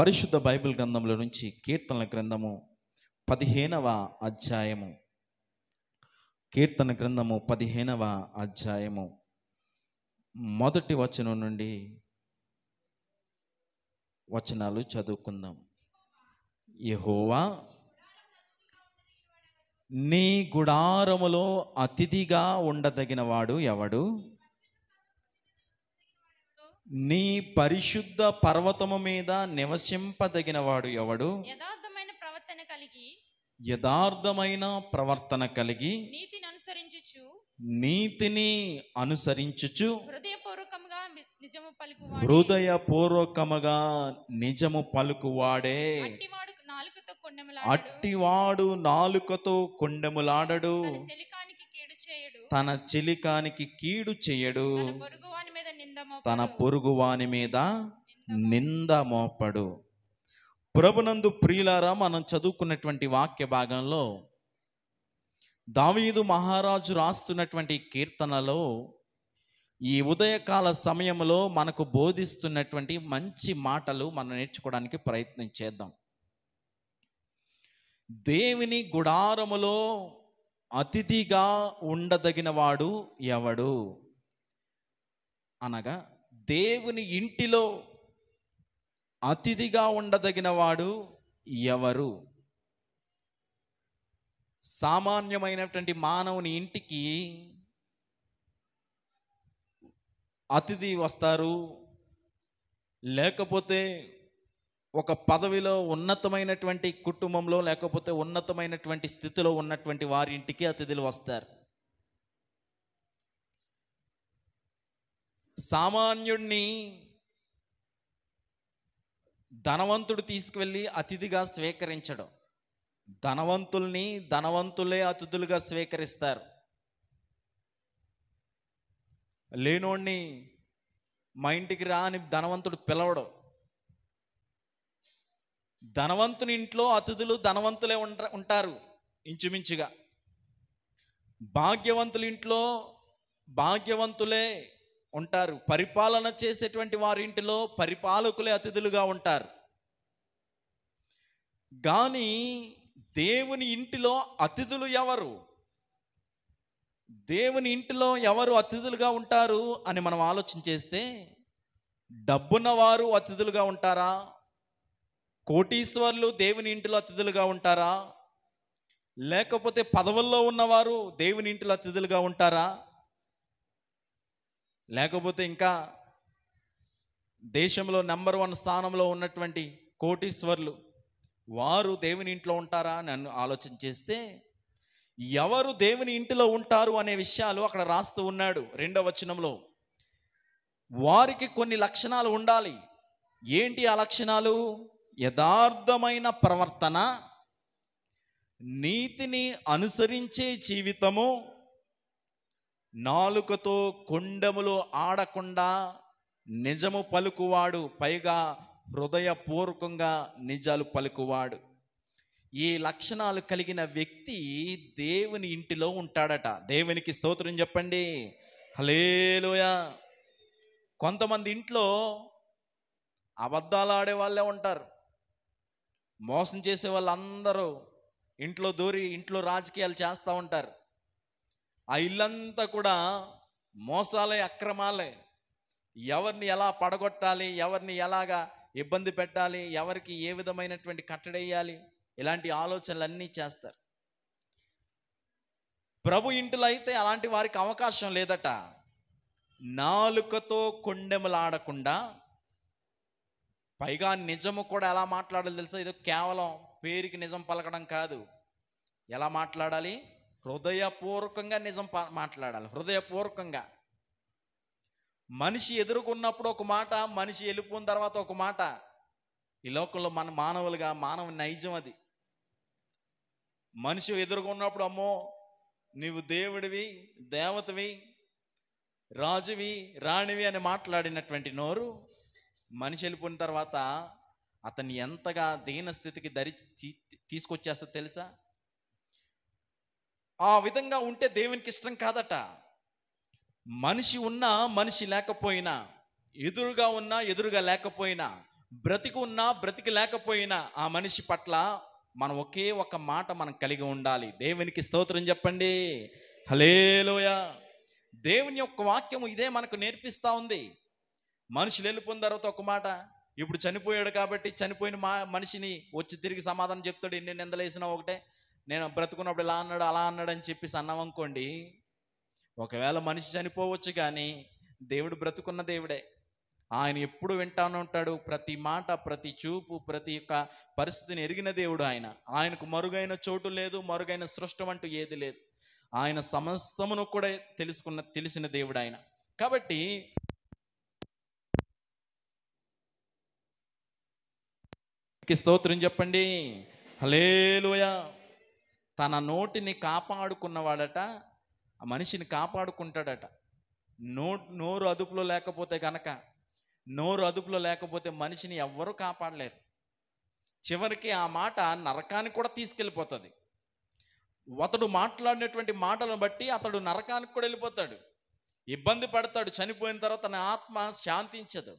పరిశుద్ధ బైబిల్ గ్రంథంలో నుంచి కీర్తనల గ్రంథము పదిహేనవ అధ్యాయము కీర్తన గ్రంథము పదిహేనవ అధ్యాయము మొదటి వచనం నుండి వచనాలు చదువుకుందాం యహోవా నీ గుడారములో అతిథిగా ఉండదగినవాడు ఎవడు నీ పరిశుద్ధ పర్వతము మీద నివసింపదగినవాడు ఎవడు యథార్థమైన ప్రవర్తన కలిగి యథార్థమైన ప్రవర్తన కలిగి నీతిని అనుసరించుచు నీతిని అనుసరించుచు హృదయపూర్వకంగా నిజము పలుకు హృదయపూర్వకముగా నిజము పలుకువాడే అట్టివాడు నాలుకతో కొండెములాడడు తన చెలికానికి కీడు చేయడు తన చెలికానికి కీడు చేయడు తన పొరుగువాని మీద నింద మోపడు ప్రభునందు ప్రియులారా మనం చదువుకున్నటువంటి వాక్య భాగంలో దావీదు మహారాజు రాస్తున్నటువంటి కీర్తనలో ఈ ఉదయకాల సమయంలో మనకు బోధిస్తున్నటువంటి మంచి మాటలు మనం నేర్చుకోవడానికి ప్రయత్నం చేద్దాం దేవుని గుడారములో అతిథిగా ఉండదగినవాడు ఎవడు అనగా దేవుని ఇంటిలో అతిథిగా ఉండదగిన వాడు ఎవరు సామాన్యమైనటువంటి మానవుని ఇంటికి అతిథి వస్తారు లేకపోతే ఒక పదవిలో ఉన్నతమైనటువంటి కుటుంబంలో లేకపోతే ఉన్నతమైనటువంటి స్థితిలో ఉన్నటువంటి వారి ఇంటికి అతిథులు వస్తారు సామాన్యుణ్ణి ధనవంతుడు తీసుకువెళ్ళి అతిథిగా స్వీకరించడం ధనవంతుల్ని ధనవంతులే అతిథులుగా స్వీకరిస్తారు లేనోడిని మా ఇంటికి రా అని ధనవంతుడు పిలవడం ధనవంతుని ఇంట్లో అతిథులు ధనవంతులే ఉంటారు ఇంచుమించుగా భాగ్యవంతుల ఇంట్లో భాగ్యవంతులే ఉంటారు పరిపాలన చేసేటువంటి వారింటిలో పరిపాలకులే అతిథులుగా ఉంటారు కానీ దేవుని ఇంటిలో అతిథులు ఎవరు దేవుని ఇంటిలో ఎవరు అతిథులుగా ఉంటారు అని మనం ఆలోచన చేస్తే డబ్బున్నవారు అతిథులుగా ఉంటారా కోటీశ్వర్లు దేవుని ఇంటిలో అతిథులుగా ఉంటారా లేకపోతే పదవుల్లో ఉన్నవారు దేవుని ఇంటిలో అతిథులుగా ఉంటారా లేకపోతే ఇంకా దేశంలో నెంబర్ వన్ స్థానంలో ఉన్నటువంటి కోటీశ్వర్లు వారు దేవుని ఇంట్లో ఉంటారా అని ఆలోచన చేస్తే ఎవరు దేవుని ఇంటిలో ఉంటారు అనే విషయాలు అక్కడ రాస్తూ ఉన్నాడు రెండవ వచనంలో వారికి కొన్ని లక్షణాలు ఉండాలి ఏంటి ఆ లక్షణాలు యథార్థమైన ప్రవర్తన నీతిని అనుసరించే జీవితము నాలుకతో కొండములు ఆడకుండా నిజము పలుకువాడు పైగా హృదయపూర్వకంగా నిజాలు పలుకువాడు ఈ లక్షణాలు కలిగిన వ్యక్తి దేవుని ఇంటిలో ఉంటాడట దేవునికి స్తోత్రం చెప్పండి హలేలోయ కొంతమంది ఇంట్లో అబద్ధాలు ఆడే వాళ్ళే ఉంటారు మోసం చేసే వాళ్ళందరూ ఇంట్లో దూరి ఇంట్లో రాజకీయాలు చేస్తూ ఉంటారు ఆ ఇల్లంతా కూడా మోసాలే అక్రమాలే ఎవరిని ఎలా పడగొట్టాలి ఎవరిని ఎలాగా ఇబ్బంది పెట్టాలి ఎవరికి ఏ విధమైనటువంటి కట్టడేయాలి ఇలాంటి ఆలోచనలన్నీ చేస్తారు ప్రభు ఇంటిలో అయితే అలాంటి వారికి అవకాశం లేదట నాలుకతో కొండెములాడకుండా పైగా నిజము కూడా ఎలా మాట్లాడాలి తెలుసా ఇది కేవలం పేరుకి నిజం పలకడం కాదు ఎలా మాట్లాడాలి హృదయపూర్వకంగా నిజం మాట్లాడాలి హృదయపూర్వకంగా మనిషి ఎదుర్కొన్నప్పుడు ఒక మాట మనిషి వెళ్ళిపోయిన తర్వాత ఒక మాట ఈ లోకంలో మన మానవులుగా మానవ నైజం అది మనిషి ఎదుర్కొన్నప్పుడు అమ్మో నీవు దేవుడివి దేవతవి రాజువి రాణివి అని మాట్లాడినటువంటి నోరు మనిషి వెళ్ళిపోయిన తర్వాత అతన్ని ఎంతగా దీన స్థితికి దరి తీసుకొచ్చేస్తా తెలుసా ఆ విధంగా ఉంటే దేవునికి ఇష్టం కాదట మనిషి ఉన్నా మనిషి లేకపోయినా ఎదురుగా ఉన్నా ఎదురుగా లేకపోయినా బ్రతికి ఉన్నా బ్రతికి లేకపోయినా ఆ మనిషి పట్ల మనం ఒకే ఒక మాట మనం కలిగి ఉండాలి దేవునికి స్తోత్రం చెప్పండి హలేలోయ దేవుని యొక్క వాక్యము ఇదే మనకు నేర్పిస్తూ ఉంది మనుషులు వెళ్ళిపోయిన తర్వాత ఒక మాట ఇప్పుడు చనిపోయాడు కాబట్టి చనిపోయిన మా మనిషిని వచ్చి తిరిగి సమాధానం చెప్తాడు ఎన్ని నిందలేసినా ఒకటే నేను బ్రతుకున్నప్పుడు ఇలా అన్నాడు అలా అన్నాడు అని చెప్పేసి అనుకోండి ఒకవేళ మనిషి చనిపోవచ్చు కానీ దేవుడు బ్రతుకున్న దేవుడే ఆయన ఎప్పుడు వింటాను ఉంటాడు ప్రతి మాట ప్రతి చూపు ప్రతి యొక్క పరిస్థితిని ఎరిగిన దేవుడు ఆయన ఆయనకు మరుగైన చోటు లేదు మరుగైన సృష్టి అంటూ ఏది లేదు ఆయన సమస్తమును కూడా తెలుసుకున్న తెలిసిన దేవుడు ఆయన కాబట్టి స్తోత్రం చెప్పండి హలేలుయా తన నోటిని కాపాడుకున్నవాడట ఆ మనిషిని కాపాడుకుంటాడట నో నోరు అదుపులో లేకపోతే గనక నోరు అదుపులో లేకపోతే మనిషిని ఎవ్వరూ కాపాడలేరు చివరికి ఆ మాట నరకానికి కూడా తీసుకెళ్ళిపోతుంది అతడు మాట్లాడినటువంటి మాటలను బట్టి అతడు నరకానికి కూడా వెళ్ళిపోతాడు ఇబ్బంది పడతాడు చనిపోయిన తర్వాత తన ఆత్మ శాంతించదు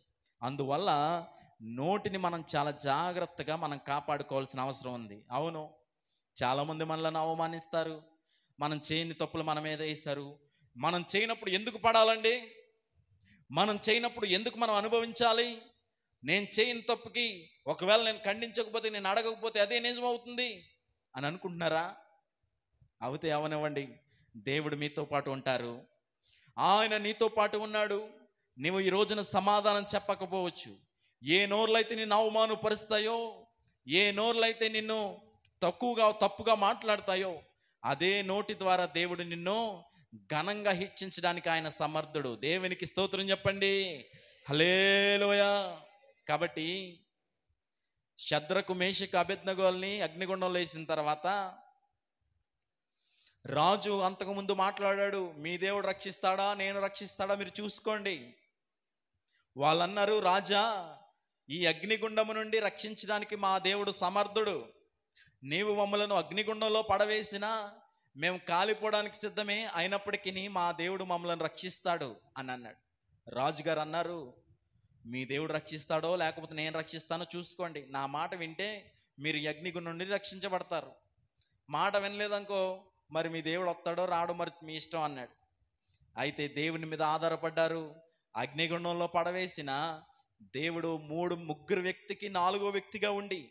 అందువల్ల నోటిని మనం చాలా జాగ్రత్తగా మనం కాపాడుకోవాల్సిన అవసరం ఉంది అవును చాలామంది మనల్ని అవమానిస్తారు మనం చేయని తప్పులు మన మీద వేశారు మనం చేయనప్పుడు ఎందుకు పడాలండి మనం చేయనప్పుడు ఎందుకు మనం అనుభవించాలి నేను చేయని తప్పుకి ఒకవేళ నేను ఖండించకపోతే నేను అడగకపోతే అదే నిజమవుతుంది అని అనుకుంటున్నారా అవితే అవనివ్వండి దేవుడు మీతో పాటు ఉంటారు ఆయన నీతో పాటు ఉన్నాడు నువ్వు ఈ రోజున సమాధానం చెప్పకపోవచ్చు ఏ నోర్లైతే నిన్ను అవమానపరుస్తాయో ఏ నోర్లైతే నిన్ను తక్కువగా తప్పుగా మాట్లాడతాయో అదే నోటి ద్వారా దేవుడు నిన్ను ఘనంగా హెచ్చించడానికి ఆయన సమర్థుడు దేవునికి స్తోత్రం చెప్పండి హలేలోయ కాబట్టి శద్రకు మేషకు అభిజ్ఞగోల్ని అగ్నిగుండంలో వేసిన తర్వాత రాజు అంతకుముందు మాట్లాడాడు మీ దేవుడు రక్షిస్తాడా నేను రక్షిస్తాడా మీరు చూసుకోండి వాళ్ళన్నారు రాజా ఈ అగ్నిగుండము నుండి రక్షించడానికి మా దేవుడు సమర్థుడు నీవు మమ్మలను అగ్నిగుండంలో పడవేసినా మేము కాలిపోవడానికి సిద్ధమే అయినప్పటికీ మా దేవుడు మమ్మల్ని రక్షిస్తాడు అని అన్నాడు రాజుగారు అన్నారు మీ దేవుడు రక్షిస్తాడో లేకపోతే నేను రక్షిస్తానో చూసుకోండి నా మాట వింటే మీరు యజ్ఞగుండం నుండి రక్షించబడతారు మాట వినలేదనుకో మరి మీ దేవుడు వస్తాడో రాడు మరి మీ ఇష్టం అన్నాడు అయితే దేవుని మీద ఆధారపడ్డారు అగ్నిగుండంలో పడవేసిన దేవుడు మూడు ముగ్గురు వ్యక్తికి నాలుగో వ్యక్తిగా ఉండి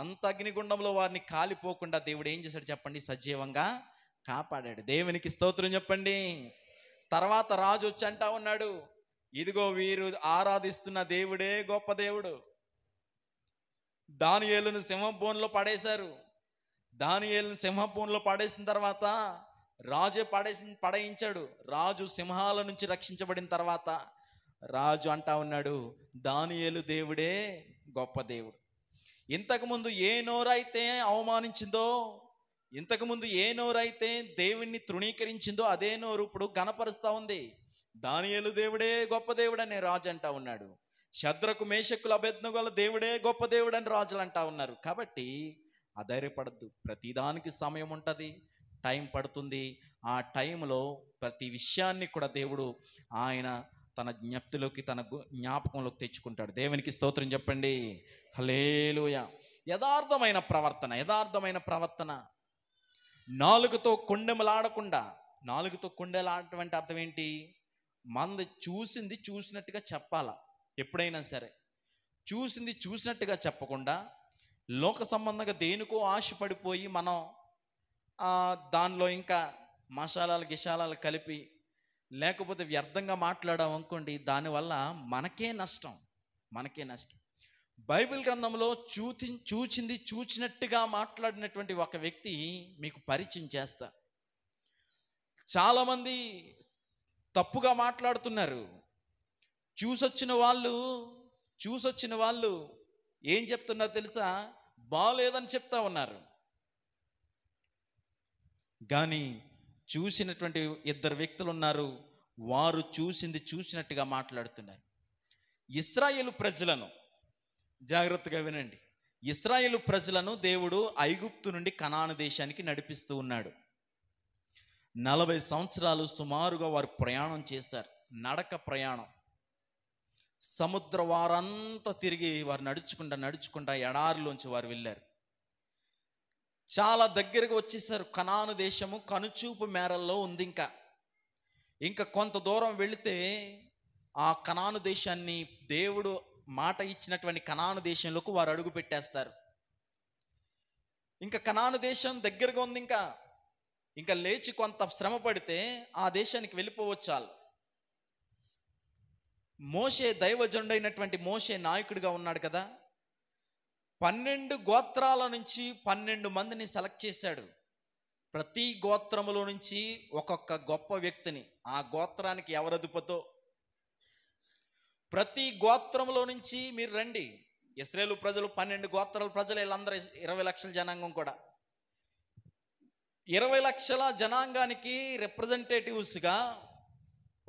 అంత అగ్నిగుండంలో వారిని కాలిపోకుండా దేవుడు ఏం చేశాడు చెప్పండి సజీవంగా కాపాడాడు దేవునికి స్తోత్రం చెప్పండి తర్వాత రాజు వచ్చి అంటా ఉన్నాడు ఇదిగో వీరు ఆరాధిస్తున్న దేవుడే గొప్ప దేవుడు దానియేలును సింహభూన్లో పడేశారు దానియేలును సింహభూన్లో పడేసిన తర్వాత రాజే పడేసి పడయించాడు రాజు సింహాల నుంచి రక్షించబడిన తర్వాత రాజు అంటా ఉన్నాడు దానియేలు దేవుడే గొప్ప దేవుడు ఇంతకుముందు ఏ నోరైతే అవమానించిందో ఇంతకుముందు ఏ నోరైతే దేవుణ్ణి తృణీకరించిందో అదే నోరు ఇప్పుడు గణపరుస్తూ ఉంది దానియలు దేవుడే గొప్ప దేవుడనే రాజు అంటా ఉన్నాడు శద్రకు మేషకులు అభ్యర్థనగల దేవుడే గొప్ప దేవుడని రాజులు అంటా ఉన్నారు కాబట్టి అధైర్యపడద్దు ప్రతిదానికి సమయం ఉంటుంది టైం పడుతుంది ఆ టైంలో ప్రతి విషయాన్ని కూడా దేవుడు ఆయన తన జ్ఞప్తిలోకి తన జ్ఞాపకంలోకి తెచ్చుకుంటాడు దేవునికి స్తోత్రం చెప్పండి హలేలుయ యథార్థమైన ప్రవర్తన యథార్థమైన ప్రవర్తన నాలుగుతో కొండెములాడకుండా నాలుగుతో కొండెలాడటువంటి అర్థం ఏంటి మంది చూసింది చూసినట్టుగా చెప్పాల ఎప్పుడైనా సరే చూసింది చూసినట్టుగా చెప్పకుండా లోక సంబంధంగా దేనికో ఆశపడిపోయి మనం దానిలో ఇంకా మసాలాలు గిషాలాలు కలిపి లేకపోతే వ్యర్థంగా మాట్లాడాం అనుకోండి దానివల్ల మనకే నష్టం మనకే నష్టం బైబిల్ గ్రంథంలో చూచి చూచింది చూచినట్టుగా మాట్లాడినటువంటి ఒక వ్యక్తి మీకు పరిచయం చేస్తా చాలామంది తప్పుగా మాట్లాడుతున్నారు చూసొచ్చిన వాళ్ళు చూసొచ్చిన వాళ్ళు ఏం చెప్తున్నారు తెలుసా బాగాలేదని చెప్తా ఉన్నారు కానీ చూసినటువంటి ఇద్దరు వ్యక్తులు ఉన్నారు వారు చూసింది చూసినట్టుగా మాట్లాడుతున్నారు ఇస్రాయేల్ ప్రజలను జాగ్రత్తగా వినండి ఇస్రాయేల్ ప్రజలను దేవుడు ఐగుప్తు నుండి కనాను దేశానికి నడిపిస్తూ ఉన్నాడు నలభై సంవత్సరాలు సుమారుగా వారు ప్రయాణం చేశారు నడక ప్రయాణం సముద్ర వారంతా తిరిగి వారు నడుచుకుంటా నడుచుకుంటా ఎడారిలోంచి వారు వెళ్ళారు చాలా దగ్గరకు వచ్చేసారు కనాను దేశము కనుచూపు మేరల్లో ఉంది ఇంకా ఇంకా కొంత దూరం వెళితే ఆ కనాను దేశాన్ని దేవుడు మాట ఇచ్చినటువంటి కనాను దేశంలోకి వారు అడుగు పెట్టేస్తారు ఇంకా కనాను దేశం దగ్గరగా ఉంది ఇంకా ఇంకా లేచి కొంత శ్రమ పడితే ఆ దేశానికి వెళ్ళిపోవచ్చాలు మోసే మోషే దైవజుండైనటువంటి మోషే నాయకుడిగా ఉన్నాడు కదా పన్నెండు గోత్రాల నుంచి పన్నెండు మందిని సెలెక్ట్ చేశాడు ప్రతి గోత్రములో నుంచి ఒక్కొక్క గొప్ప వ్యక్తిని ఆ గోత్రానికి ఎవరు ప్రతి గోత్రంలో నుంచి మీరు రండి ఇస్రేలు ప్రజలు పన్నెండు గోత్రాల ప్రజలు వీళ్ళందరూ ఇరవై లక్షల జనాంగం కూడా ఇరవై లక్షల జనాంగానికి రిప్రజెంటేటివ్స్గా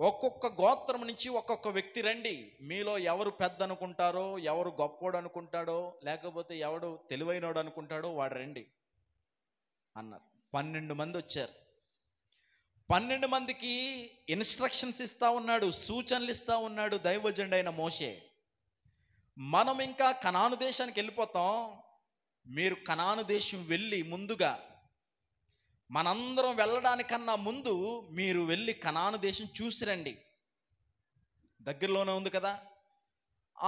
ఒక్కొక్క గోత్రం నుంచి ఒక్కొక్క వ్యక్తి రండి మీలో ఎవరు పెద్ద అనుకుంటారో ఎవరు గొప్పోడు అనుకుంటాడో లేకపోతే ఎవడు తెలివైనోడు అనుకుంటాడో వాడు రండి అన్నారు పన్నెండు మంది వచ్చారు పన్నెండు మందికి ఇన్స్ట్రక్షన్స్ ఇస్తూ ఉన్నాడు సూచనలు ఇస్తూ ఉన్నాడు అయిన మోషే మనం ఇంకా కనాను దేశానికి వెళ్ళిపోతాం మీరు కనాను దేశం వెళ్ళి ముందుగా మనందరం వెళ్ళడానికన్నా ముందు మీరు వెళ్ళి కనాను దేశం చూసిరండి దగ్గరలోనే ఉంది కదా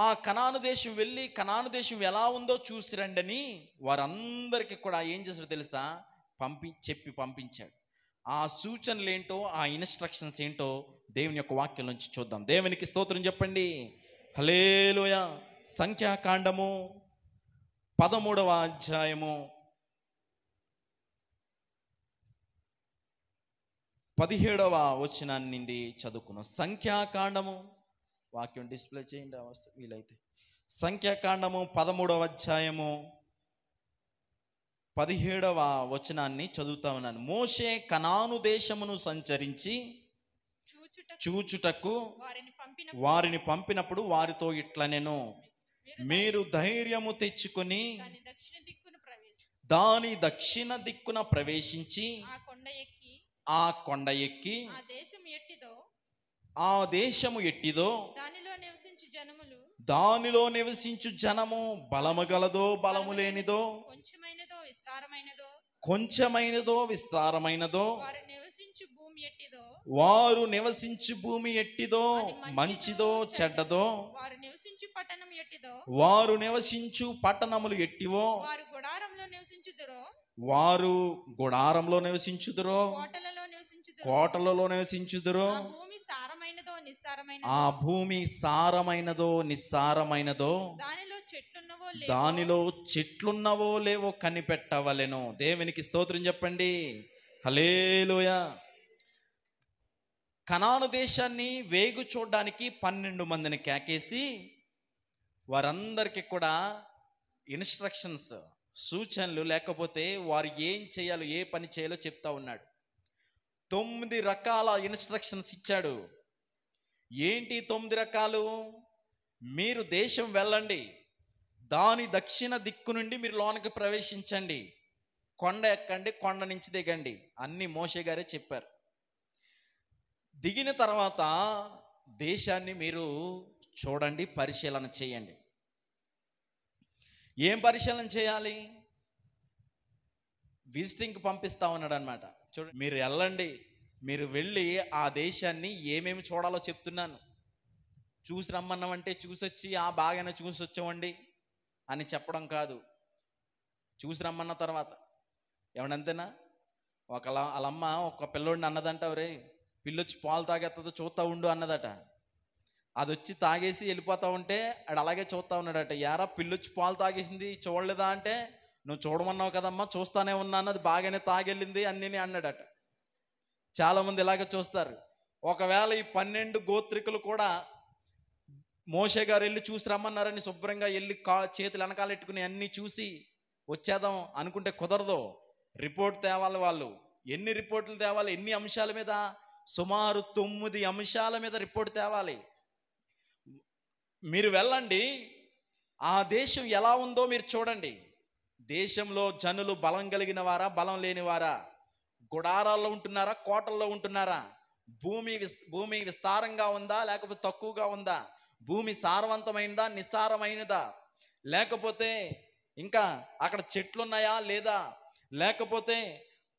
ఆ కనాను దేశం వెళ్ళి కనాను దేశం ఎలా ఉందో చూసిరండి అని వారందరికీ కూడా ఏం చేశాడు తెలుసా పంపి చెప్పి పంపించాడు ఆ సూచనలు ఏంటో ఆ ఇన్స్ట్రక్షన్స్ ఏంటో దేవుని యొక్క వాక్యం నుంచి చూద్దాం దేవునికి స్తోత్రం చెప్పండి హలేలోయ సంఖ్యాకాండము పదమూడవ అధ్యాయము పదిహేడవ వచనాన్ని నుండి చదువుకున్నాం సంఖ్యాకాండము వాక్యం డిస్ప్లే చేయండి అవస్థ వీలైతే సంఖ్యాకాండము పదమూడవ అధ్యాయము పదిహేడవ వచనాన్ని చదువుతా ఉన్నాను మోషే కనాను దేశమును సంచరించి చూచుటకు వారిని పంపినప్పుడు వారితో ఇట్లా నేను మీరు ధైర్యము తెచ్చుకొని దాని దక్షిణ దిక్కున ప్రవేశించి ఆ కొండ ఎక్కి ఆ దేశం ఎట్టిదో ఆ దేశము ఎట్టిదో దానిలో నివసించు జనములు దానిలో నివసించు జనము బలము గలదో బలము లేనిదో కొంచెమైనదో విస్తారమైనదో కొంచెమైనదో విస్తారమైనదో వారు నివసించు భూమి ఎట్టిదో వారు నివసించు భూమి ఎట్టిదో మంచిదో చెడ్డదో వారు నివసి పట్టణం ఎట్టిదో వారు నివసించు పట్టణములు ఎట్టివో వారు గుడారంలో నివసించుదురో వారు గుడారంలో నివసించుదురో కోటలలో నివసించుదురో కోటలలో నివసించుదురో ఆ భూమి సారమైనదో నిస్సారమైనదో ఆ భూమి సారమైనదో నిస్సారమైనదో దానిలో చెట్లున్నవో లేవో దానిలో చెట్లున్నవో లేవో కనిపెట్టవలెను దేవునికి స్తోత్రం చెప్పండి హలేలుయా కనాను దేశాన్ని వేగు చూడడానికి పన్నెండు మందిని కేకేసి వారందరికీ కూడా ఇన్స్ట్రక్షన్స్ సూచనలు లేకపోతే వారు ఏం చేయాలో ఏ పని చేయాలో చెప్తా ఉన్నాడు తొమ్మిది రకాల ఇన్స్ట్రక్షన్స్ ఇచ్చాడు ఏంటి తొమ్మిది రకాలు మీరు దేశం వెళ్ళండి దాని దక్షిణ దిక్కు నుండి మీరు లోనికి ప్రవేశించండి కొండ ఎక్కండి కొండ నుంచి దిగండి అన్ని మోషే గారే చెప్పారు దిగిన తర్వాత దేశాన్ని మీరు చూడండి పరిశీలన చేయండి ఏం పరిశీలన చేయాలి విజిటింగ్కి పంపిస్తా ఉన్నాడు అనమాట చూడండి మీరు వెళ్ళండి మీరు వెళ్ళి ఆ దేశాన్ని ఏమేమి చూడాలో చెప్తున్నాను చూసి రమ్మన్నామంటే చూసొచ్చి ఆ బాగానే చూసి వచ్చామండి అని చెప్పడం కాదు చూసి రమ్మన్న తర్వాత ఏమనంతేనా ఒక అలమ్మ ఒక పిల్లోడిని అన్నదంట రే పిల్లొచ్చి పాలు తాగేస్తుందో చూస్తూ ఉండు అన్నదట అది వచ్చి తాగేసి వెళ్ళిపోతా ఉంటే ఆడు అలాగే చూస్తూ ఉన్నాడట యారా పిల్లొచ్చి పాలు తాగేసింది చూడలేదా అంటే నువ్వు చూడమన్నావు కదమ్మా చూస్తానే ఉన్నాను అది బాగానే తాగెళ్ళింది అన్నీ అన్నాడట చాలామంది ఇలాగే చూస్తారు ఒకవేళ ఈ పన్నెండు గోత్రికులు కూడా మోషే గారు వెళ్ళి చూసి రమ్మన్నారని శుభ్రంగా వెళ్ళి కా చేతులు వెనకాలెట్టుకుని అన్నీ చూసి వచ్చేద్దాం అనుకుంటే కుదరదు రిపోర్ట్ తేవాలి వాళ్ళు ఎన్ని రిపోర్ట్లు తేవాలి ఎన్ని అంశాల మీద సుమారు తొమ్మిది అంశాల మీద రిపోర్ట్ తేవాలి మీరు వెళ్ళండి ఆ దేశం ఎలా ఉందో మీరు చూడండి దేశంలో జనులు బలం కలిగిన వారా బలం లేనివారా గుడారాల్లో ఉంటున్నారా కోటల్లో ఉంటున్నారా భూమి భూమి విస్తారంగా ఉందా లేకపోతే తక్కువగా ఉందా భూమి సారవంతమైనదా నిస్సారమైనదా లేకపోతే ఇంకా అక్కడ చెట్లున్నాయా లేదా లేకపోతే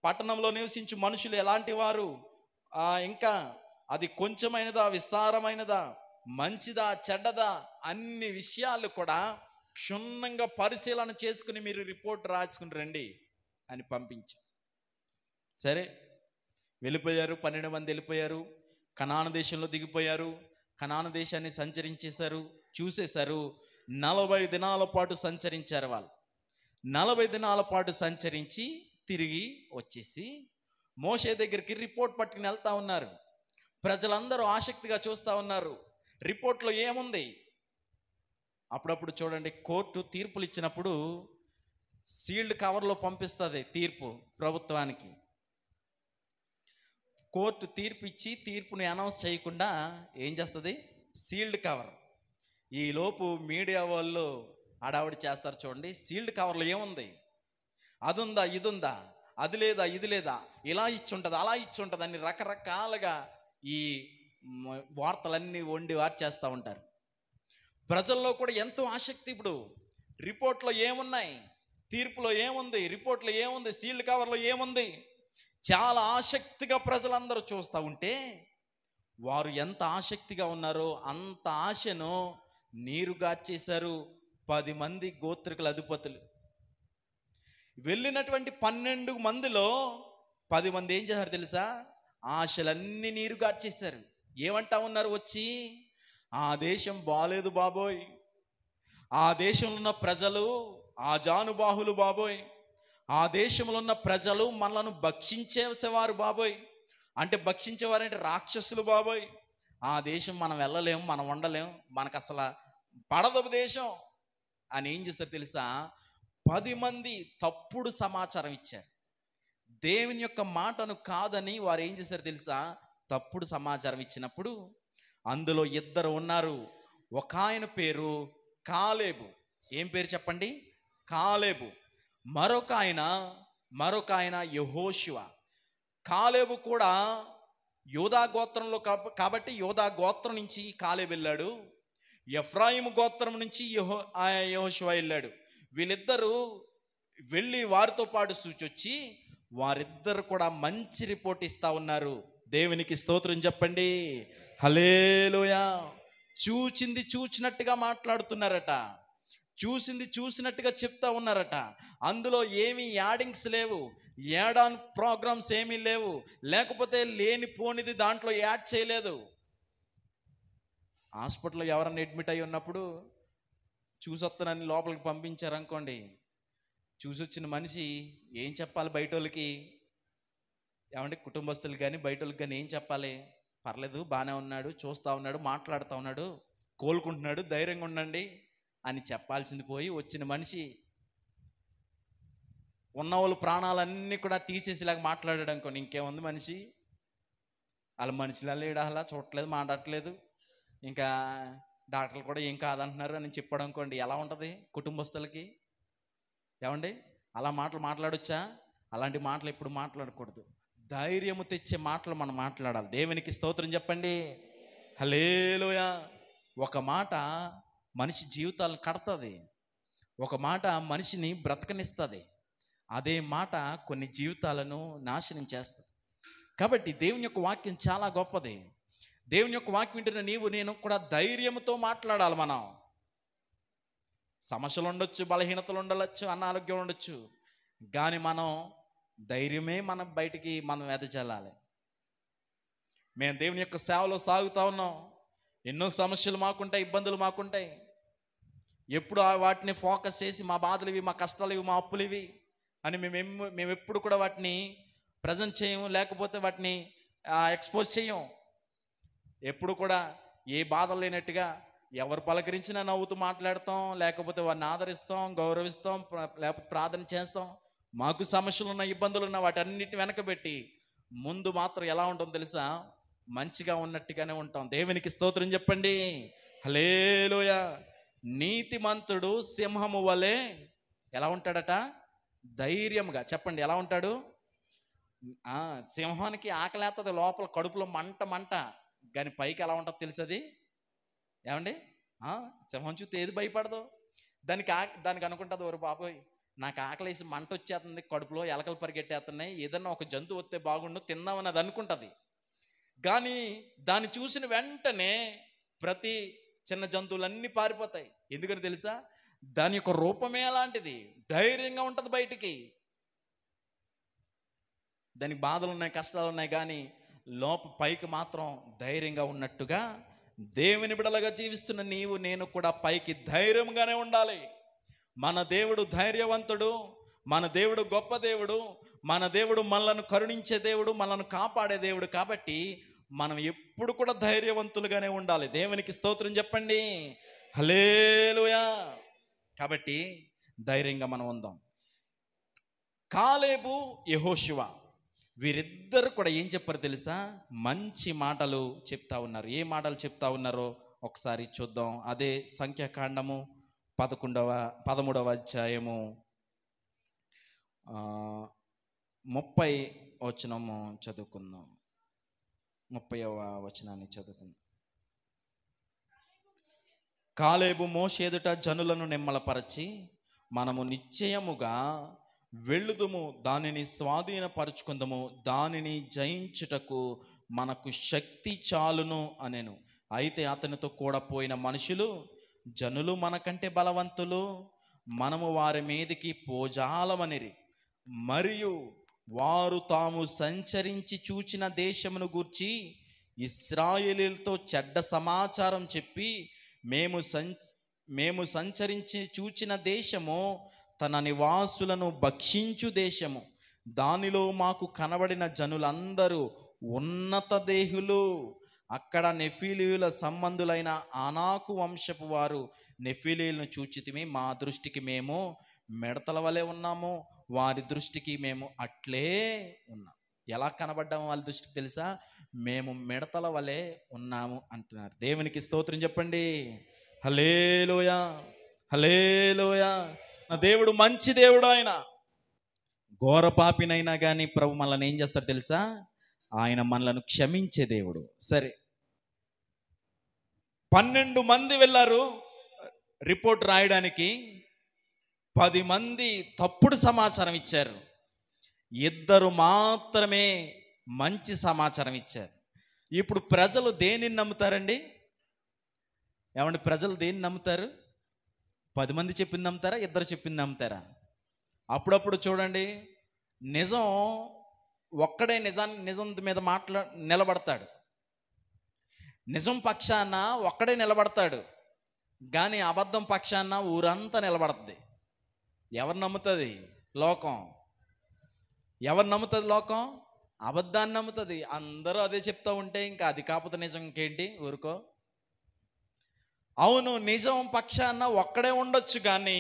పట్టణంలో నివసించు మనుషులు ఎలాంటి వారు ఇంకా అది కొంచెమైనదా విస్తారమైనదా మంచిదా చెడ్డదా అన్ని విషయాలు కూడా క్షుణ్ణంగా పరిశీలన చేసుకుని మీరు రిపోర్ట్ రాసుకుని రండి అని పంపించి సరే వెళ్ళిపోయారు పన్నెండు మంది వెళ్ళిపోయారు కనాన దేశంలో దిగిపోయారు కనాన దేశాన్ని సంచరించేశారు చూసేశారు నలభై దినాల పాటు సంచరించారు వాళ్ళు నలభై దినాల పాటు సంచరించి తిరిగి వచ్చేసి మోషే దగ్గరికి రిపోర్ట్ పట్టుకుని వెళ్తా ఉన్నారు ప్రజలందరూ ఆసక్తిగా చూస్తూ ఉన్నారు రిపోర్ట్లో ఏముంది అప్పుడప్పుడు చూడండి కోర్టు తీర్పులు ఇచ్చినప్పుడు సీల్డ్ కవర్లో పంపిస్తుంది తీర్పు ప్రభుత్వానికి కోర్టు తీర్పు ఇచ్చి తీర్పుని అనౌన్స్ చేయకుండా ఏం చేస్తుంది సీల్డ్ కవర్ ఈలోపు మీడియా వాళ్ళు అడావిడి చేస్తారు చూడండి సీల్డ్ కవర్లో ఏముంది అది ఉందా ఇది ఉందా అది లేదా ఇది లేదా ఇలా ఇచ్చుంటుంది అలా ఇచ్చుంటుంది అని రకరకాలుగా ఈ వార్తలన్నీ వండి వార్చేస్తూ ఉంటారు ప్రజల్లో కూడా ఎంతో ఆసక్తి ఇప్పుడు రిపోర్ట్లో ఏమున్నాయి తీర్పులో ఏముంది రిపోర్ట్లో ఏముంది సీల్డ్ కవర్లో ఏముంది చాలా ఆసక్తిగా ప్రజలందరూ చూస్తూ ఉంటే వారు ఎంత ఆసక్తిగా ఉన్నారో అంత ఆశను నీరు గార్చేశారు పది మంది గోత్రికుల అధిపతులు వెళ్ళినటువంటి పన్నెండు మందిలో పది మంది ఏం చేశారు తెలుసా ఆశలన్నీ నీరు గార్చేశారు ఏమంటా ఉన్నారు వచ్చి ఆ దేశం బాలేదు బాబోయ్ ఆ దేశంలో ఉన్న ప్రజలు ఆ జానుబాహులు బాబోయ్ ఆ దేశంలో ఉన్న ప్రజలు మనలను భక్షించేసేవారు బాబోయ్ అంటే భక్షించేవారంటే రాక్షసులు బాబోయ్ ఆ దేశం మనం వెళ్ళలేము మనం ఉండలేము మనకు అసలు పడదు దేశం అని ఏం చేశారు తెలుసా పది మంది తప్పుడు సమాచారం ఇచ్చారు దేవుని యొక్క మాటను కాదని వారు ఏం చేశారు తెలుసా తప్పుడు సమాచారం ఇచ్చినప్పుడు అందులో ఇద్దరు ఉన్నారు ఒక ఆయన పేరు కాలేబు ఏం పేరు చెప్పండి కాలేబు మరొక ఆయన మరొక ఆయన యహోశివ కాలేబు కూడా యోధా గోత్రంలో కాబట్టి యోధా గోత్రం నుంచి కాలేబు వెళ్ళాడు ఎఫ్రాయిం గోత్రం నుంచి యహో యహోశివ వెళ్ళాడు వీళ్ళిద్దరూ వెళ్ళి వారితో పాటు సూచొచ్చి వారిద్దరు కూడా మంచి రిపోర్ట్ ఇస్తూ ఉన్నారు దేవునికి స్తోత్రం చెప్పండి హలేలోయా చూచింది చూచినట్టుగా మాట్లాడుతున్నారట చూసింది చూసినట్టుగా చెప్తా ఉన్నారట అందులో ఏమీ యాడింగ్స్ లేవు యాడ్ ఆన్ ప్రోగ్రామ్స్ ఏమీ లేవు లేకపోతే లేని పోనిది దాంట్లో యాడ్ చేయలేదు హాస్పిటల్లో ఎవరన్నా అడ్మిట్ అయి ఉన్నప్పుడు చూసొత్తనని లోపలికి పంపించారనుకోండి చూసొచ్చిన మనిషి ఏం చెప్పాలి బయటోళ్ళకి ఏమంటే కుటుంబస్తులు కానీ బయట వాళ్ళకి కానీ ఏం చెప్పాలి పర్లేదు బాగానే ఉన్నాడు చూస్తూ ఉన్నాడు మాట్లాడుతూ ఉన్నాడు కోలుకుంటున్నాడు ధైర్యంగా ఉండండి అని చెప్పాల్సింది పోయి వచ్చిన మనిషి ఉన్న వాళ్ళు ప్రాణాలన్నీ కూడా తీసేసేలాగా మాట్లాడాడు అనుకోని ఇంకేముంది మనిషి వాళ్ళ మనిషిలా లేడు అలా చూడట్లేదు మాట్లాడట్లేదు ఇంకా డాక్టర్లు కూడా ఏం కాదంటున్నారు అని చెప్పడం అనుకోండి ఎలా ఉంటుంది కుటుంబస్తులకి ఏమండి అలా మాటలు మాట్లాడొచ్చా అలాంటి మాటలు ఎప్పుడు మాట్లాడకూడదు ధైర్యము తెచ్చే మాటలు మనం మాట్లాడాలి దేవునికి స్తోత్రం చెప్పండి హలేలోయా ఒక మాట మనిషి జీవితాలు కడుతుంది ఒక మాట మనిషిని బ్రతకనిస్తుంది అదే మాట కొన్ని జీవితాలను నాశనం చేస్తుంది కాబట్టి దేవుని యొక్క వాక్యం చాలా గొప్పది దేవుని యొక్క వాక్యం వింటున్న నీవు నేను కూడా ధైర్యంతో మాట్లాడాలి మనం సమస్యలు ఉండొచ్చు బలహీనతలు ఉండవచ్చు అనారోగ్యం ఉండొచ్చు కానీ మనం ధైర్యమే మనం బయటికి మనం వెదజల్లాలి మేము దేవుని యొక్క సేవలో సాగుతూ ఉన్నాం ఎన్నో సమస్యలు మాకుంటాయి ఇబ్బందులు మాకుంటాయి ఎప్పుడు వాటిని ఫోకస్ చేసి మా బాధలు ఇవి మా కష్టాలు ఇవి మా అప్పులు ఇవి అని మేము మేము ఎప్పుడు కూడా వాటిని ప్రజెంట్ చేయము లేకపోతే వాటిని ఎక్స్పోజ్ చేయం ఎప్పుడు కూడా ఏ బాధ లేనట్టుగా ఎవరు పలకరించినా నవ్వుతూ మాట్లాడతాం లేకపోతే వారిని ఆదరిస్తాం గౌరవిస్తాం లేకపోతే ప్రార్థన చేస్తాం మాకు సమస్యలు ఉన్న ఇబ్బందులు ఉన్న వాటన్నిటి వెనకబెట్టి ముందు మాత్రం ఎలా ఉంటుందో తెలుసా మంచిగా ఉన్నట్టుగానే ఉంటాం దేవునికి స్తోత్రం చెప్పండి హలేలోయ నీతిమంతుడు సింహము వలె ఎలా ఉంటాడట ధైర్యంగా చెప్పండి ఎలా ఉంటాడు సింహానికి ఆకలేస్తుంది లోపల కడుపులో మంట మంట కానీ పైకి ఎలా ఉంటుందో తెలుసది ఏమండి సింహం చూస్తే ఏది భయపడదు దానికి దానికి అనుకుంటుంది ఓరు బాబోయ్ నాకు ఆకలేసి మంట వచ్చేస్తుంది కడుపులో ఎలకలు పరిగెట్టేస్తున్నాయి ఏదన్నా ఒక జంతువు వస్తే బాగుండు తిన్నామని అది అనుకుంటుంది కానీ దాన్ని చూసిన వెంటనే ప్రతి చిన్న జంతువులన్నీ పారిపోతాయి ఎందుకని తెలుసా దాని యొక్క రూపమే అలాంటిది ధైర్యంగా ఉంటుంది బయటికి దానికి బాధలు ఉన్నాయి కష్టాలు ఉన్నాయి కానీ లోప పైకి మాత్రం ధైర్యంగా ఉన్నట్టుగా దేవుని బిడలగా జీవిస్తున్న నీవు నేను కూడా పైకి ధైర్యంగానే ఉండాలి మన దేవుడు ధైర్యవంతుడు మన దేవుడు గొప్ప దేవుడు మన దేవుడు మనలను కరుణించే దేవుడు మనల్ని కాపాడే దేవుడు కాబట్టి మనం ఎప్పుడు కూడా ధైర్యవంతులుగానే ఉండాలి దేవునికి స్తోత్రం చెప్పండి హలేలుయా కాబట్టి ధైర్యంగా మనం ఉందాం కాలేబు యహోశివ వీరిద్దరు కూడా ఏం చెప్పారు తెలుసా మంచి మాటలు చెప్తా ఉన్నారు ఏ మాటలు చెప్తా ఉన్నారో ఒకసారి చూద్దాం అదే సంఖ్యాకాండము పదకొండవ పదమూడవ అధ్యాయము ముప్పై వచనము చదువుకుందాం ముప్పైవ వచనాన్ని చదువుకుందాం కాలేబు మోసేదుట జనులను నిమ్మలపరచి మనము నిశ్చయముగా వెళ్ళుదుము దానిని స్వాధీనపరుచుకుందము దానిని జయించుటకు మనకు శక్తి చాలును అనెను అయితే అతనితో కూడా పోయిన మనుషులు జనులు మనకంటే బలవంతులు మనము వారి మీదకి పోజాలమనిరి మరియు వారు తాము సంచరించి చూచిన దేశమును గూర్చి ఇస్రాయేలీలతో చెడ్డ సమాచారం చెప్పి మేము సంచ మేము సంచరించి చూచిన దేశము తన నివాసులను భక్షించు దేశము దానిలో మాకు కనబడిన జనులందరూ ఉన్నత దేహులు అక్కడ నెఫీలీయుల సంబంధులైన అనాకు వంశపు వారు నెఫీలీయులను చూచితిమి మా దృష్టికి మేము మిడతల వలె ఉన్నాము వారి దృష్టికి మేము అట్లే ఉన్నాం ఎలా కనబడ్డాము వాళ్ళ దృష్టికి తెలుసా మేము మిడతల వలె ఉన్నాము అంటున్నారు దేవునికి స్తోత్రం చెప్పండి హలేలోయ హలే నా దేవుడు మంచి దేవుడు ఆయన ఘోర పాపినైనా కానీ ప్రభు మనల్ని ఏం చేస్తాడు తెలుసా ఆయన మనలను క్షమించే దేవుడు సరే పన్నెండు మంది వెళ్ళారు రిపోర్ట్ రాయడానికి పది మంది తప్పుడు సమాచారం ఇచ్చారు ఇద్దరు మాత్రమే మంచి సమాచారం ఇచ్చారు ఇప్పుడు ప్రజలు దేనిని నమ్ముతారండి ఏమంటే ప్రజలు దేన్ని నమ్ముతారు పది మంది చెప్పింది నమ్ముతారా ఇద్దరు చెప్పింది నమ్ముతారా అప్పుడప్పుడు చూడండి నిజం ఒక్కడే నిజాన్ని నిజం మీద మాట్లా నిలబడతాడు నిజం పక్షాన ఒక్కడే నిలబడతాడు కానీ అబద్ధం పక్షాన ఊరంతా నిలబడుతుంది ఎవరు నమ్ముతుంది లోకం ఎవరు నమ్ముతుంది లోకం అబద్ధాన్ని నమ్ముతుంది అందరూ అదే చెప్తూ ఉంటే ఇంకా అది కాకపోతే నిజం ఇంకేంటి ఊరుకో అవును నిజం పక్షాన ఒక్కడే ఉండొచ్చు కానీ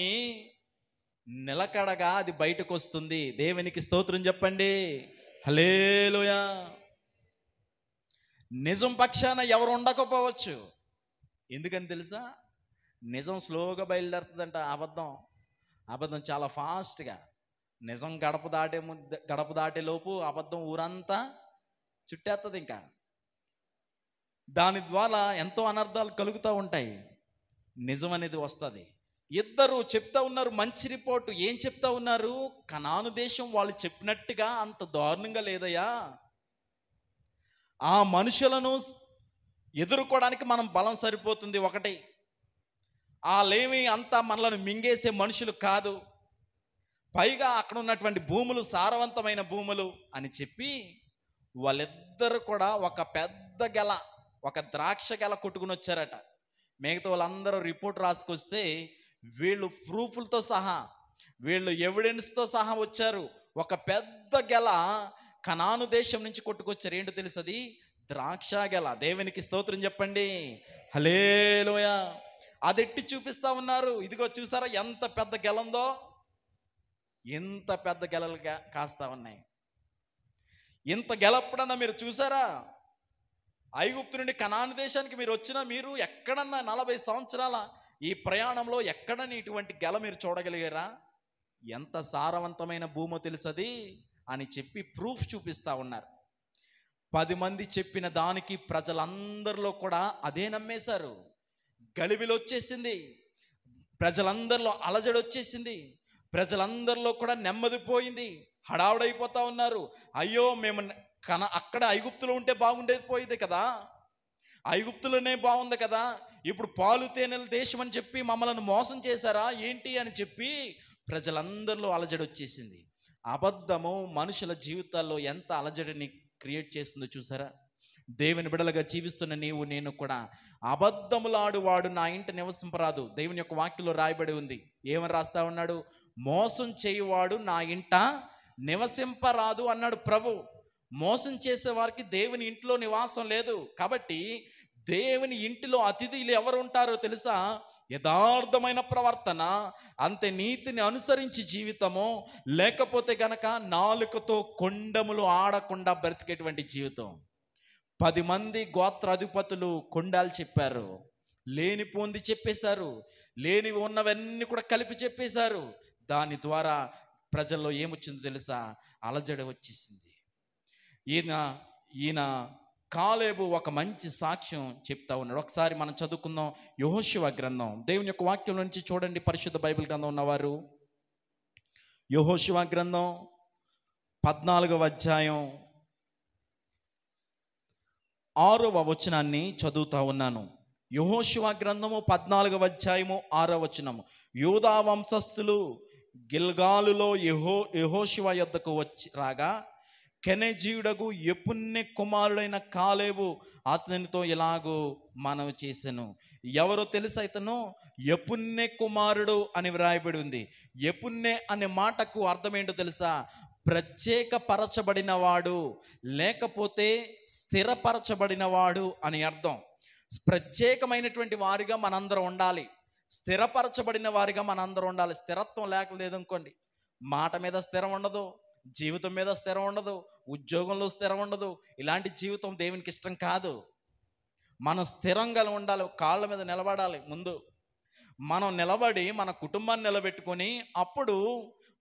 నిలకడగా అది బయటకు వస్తుంది దేవునికి స్తోత్రం చెప్పండి హలేలుయా నిజం పక్షాన ఎవరు ఉండకపోవచ్చు ఎందుకని తెలుసా నిజం స్లోగా బయలుదేరుతుందంట అబద్ధం అబద్ధం చాలా ఫాస్ట్గా నిజం గడప దాటే ముద్ద గడప దాటేలోపు అబద్ధం ఊరంతా చుట్టేస్తుంది ఇంకా దాని ద్వారా ఎంతో అనర్థాలు కలుగుతూ ఉంటాయి నిజం అనేది వస్తుంది ఇద్దరు చెప్తా ఉన్నారు మంచి రిపోర్టు ఏం చెప్తా ఉన్నారు కనాను దేశం వాళ్ళు చెప్పినట్టుగా అంత దారుణంగా లేదయ్యా ఆ మనుషులను ఎదుర్కోవడానికి మనం బలం సరిపోతుంది ఒకటి ఆ లేమి అంతా మనలను మింగేసే మనుషులు కాదు పైగా అక్కడ ఉన్నటువంటి భూములు సారవంతమైన భూములు అని చెప్పి వాళ్ళిద్దరు కూడా ఒక పెద్ద గెల ఒక ద్రాక్ష గెల కొట్టుకుని వచ్చారట మిగతా వాళ్ళందరూ రిపోర్ట్ రాసుకొస్తే వీళ్ళు ప్రూఫ్లతో సహా వీళ్ళు ఎవిడెన్స్తో సహా వచ్చారు ఒక పెద్ద గెల కనాను దేశం నుంచి కొట్టుకొచ్చారు ఏంటో తెలుసది ద్రాక్ష గల దేవునికి స్తోత్రం చెప్పండి హలేలోయ అది ఎట్టి చూపిస్తా ఉన్నారు ఇదిగో చూసారా ఎంత పెద్ద గెలందో ఎంత పెద్ద గెలలు కాస్తా ఉన్నాయి ఇంత గెలప్పుడన్నా మీరు చూసారా ఐగుప్తు నుండి కనాను దేశానికి మీరు వచ్చినా మీరు ఎక్కడన్నా నలభై సంవత్సరాల ఈ ప్రయాణంలో ఎక్కడని ఇటువంటి గెల మీరు చూడగలిగారా ఎంత సారవంతమైన భూమో తెలుసది అని చెప్పి ప్రూఫ్ చూపిస్తూ ఉన్నారు పది మంది చెప్పిన దానికి ప్రజలందరిలో కూడా అదే నమ్మేశారు గలిబిలు వచ్చేసింది ప్రజలందరిలో అలజడి వచ్చేసింది ప్రజలందరిలో కూడా నెమ్మది పోయింది హడావుడైపోతా ఉన్నారు అయ్యో మేము కన అక్కడ ఐగుప్తులు ఉంటే బాగుండేది పోయేది కదా ఐగుప్తులోనే బాగుంది కదా ఇప్పుడు పాలు తేనెల దేశం అని చెప్పి మమ్మల్ని మోసం చేశారా ఏంటి అని చెప్పి ప్రజలందరిలో అలజడి వచ్చేసింది అబద్ధము మనుషుల జీవితాల్లో ఎంత అలజడిని క్రియేట్ చేస్తుందో చూసారా దేవుని బిడలుగా జీవిస్తున్న నీవు నేను కూడా అబద్ధములాడువాడు నా ఇంట నివసింపరాదు దేవుని యొక్క వాక్యలో రాయబడి ఉంది ఏమని రాస్తా ఉన్నాడు మోసం చేయువాడు నా ఇంట నివసింపరాదు అన్నాడు ప్రభు మోసం చేసే వారికి దేవుని ఇంట్లో నివాసం లేదు కాబట్టి దేవుని ఇంటిలో అతిథులు ఎవరు ఉంటారో తెలుసా యథార్థమైన ప్రవర్తన అంతే నీతిని అనుసరించి జీవితము లేకపోతే గనక నాలుకతో కొండములు ఆడకుండా బ్రతికేటువంటి జీవితం పది మంది గోత్ర అధిపతులు కొండాలు చెప్పారు లేని పొంది చెప్పేశారు లేనివి ఉన్నవన్నీ కూడా కలిపి చెప్పేశారు దాని ద్వారా ప్రజల్లో ఏమొచ్చిందో తెలుసా అలజడి వచ్చేసింది ఈయన ఈయన కాలేబు ఒక మంచి సాక్ష్యం చెప్తా ఉన్నాడు ఒకసారి మనం చదువుకుందాం యహోశివ గ్రంథం దేవుని యొక్క వాక్యం నుంచి చూడండి పరిశుద్ధ బైబిల్ గ్రంథం ఉన్నవారు యహోశివ గ్రంథం పద్నాలుగవ అధ్యాయం ఆరవ వచనాన్ని చదువుతా ఉన్నాను యహోశివ గ్రంథము పద్నాలుగవ అధ్యాయము ఆరవ వచనము యూదా వంశస్థులు గిల్గాలులో యహో యహోశివ యొద్దకు వచ్చి రాగా కెనజీయుడకు ఎప్పున్నే కుమారుడైన కాలేవు అతనితో ఎలాగో మనవి చేశాను ఎవరో తెలుసు అయితను ఎపున్నే కుమారుడు అని వ్రాయబడి ఉంది ఎపున్నే అనే మాటకు అర్థం ఏంటో తెలుసా ప్రత్యేకపరచబడినవాడు లేకపోతే స్థిరపరచబడినవాడు అని అర్థం ప్రత్యేకమైనటువంటి వారిగా మనందరం ఉండాలి స్థిరపరచబడిన వారిగా మనందరం ఉండాలి స్థిరత్వం లేక లేదనుకోండి మాట మీద స్థిరం ఉండదు జీవితం మీద స్థిరం ఉండదు ఉద్యోగంలో స్థిరం ఉండదు ఇలాంటి జీవితం దేవునికి ఇష్టం కాదు మనం స్థిరంగా ఉండాలి కాళ్ళ మీద నిలబడాలి ముందు మనం నిలబడి మన కుటుంబాన్ని నిలబెట్టుకొని అప్పుడు